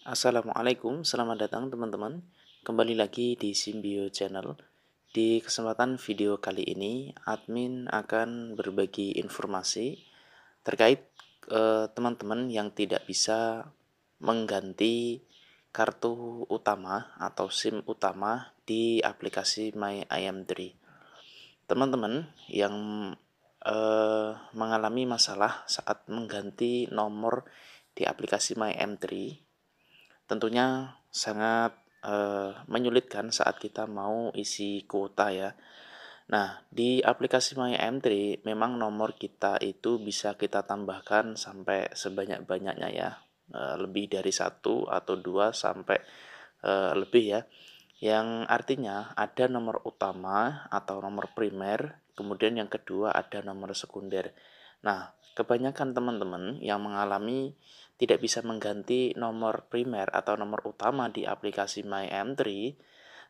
Assalamualaikum, selamat datang teman-teman. Kembali lagi di Simbio Channel. Di kesempatan video kali ini, admin akan berbagi informasi terkait eh, teman-teman eh, yang tidak bisa mengganti kartu utama atau SIM utama di aplikasi My IM3. Teman-teman yang eh, mengalami masalah saat mengganti nomor di aplikasi My M3 tentunya sangat uh, menyulitkan saat kita mau isi kuota ya. Nah, di aplikasi My M3 memang nomor kita itu bisa kita tambahkan sampai sebanyak-banyaknya ya. Uh, lebih dari satu atau dua sampai uh, lebih ya. Yang artinya ada nomor utama atau nomor primer, kemudian yang kedua ada nomor sekunder. Nah, kebanyakan teman-teman yang mengalami tidak bisa mengganti nomor primer atau nomor utama di aplikasi My M3,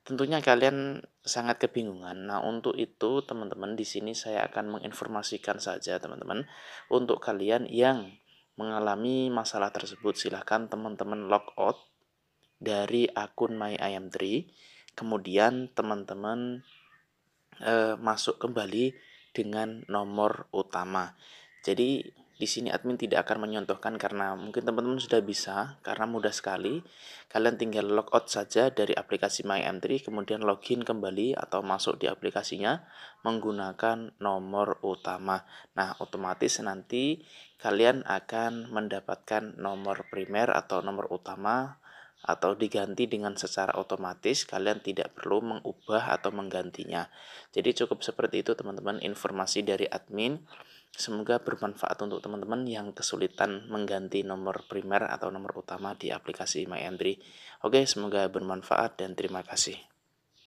tentunya kalian sangat kebingungan. Nah, untuk itu teman-teman di sini saya akan menginformasikan saja teman-teman untuk kalian yang mengalami masalah tersebut silahkan teman-teman log out dari akun My IM3. Kemudian teman-teman eh, masuk kembali dengan nomor utama. Jadi di sini admin tidak akan menyontohkan karena mungkin teman-teman sudah bisa karena mudah sekali. Kalian tinggal logout saja dari aplikasi MyM3 kemudian login kembali atau masuk di aplikasinya menggunakan nomor utama. Nah, otomatis nanti kalian akan mendapatkan nomor primer atau nomor utama atau diganti dengan secara otomatis kalian tidak perlu mengubah atau menggantinya jadi cukup seperti itu teman-teman informasi dari admin semoga bermanfaat untuk teman-teman yang kesulitan mengganti nomor primer atau nomor utama di aplikasi MyAndri oke semoga bermanfaat dan terima kasih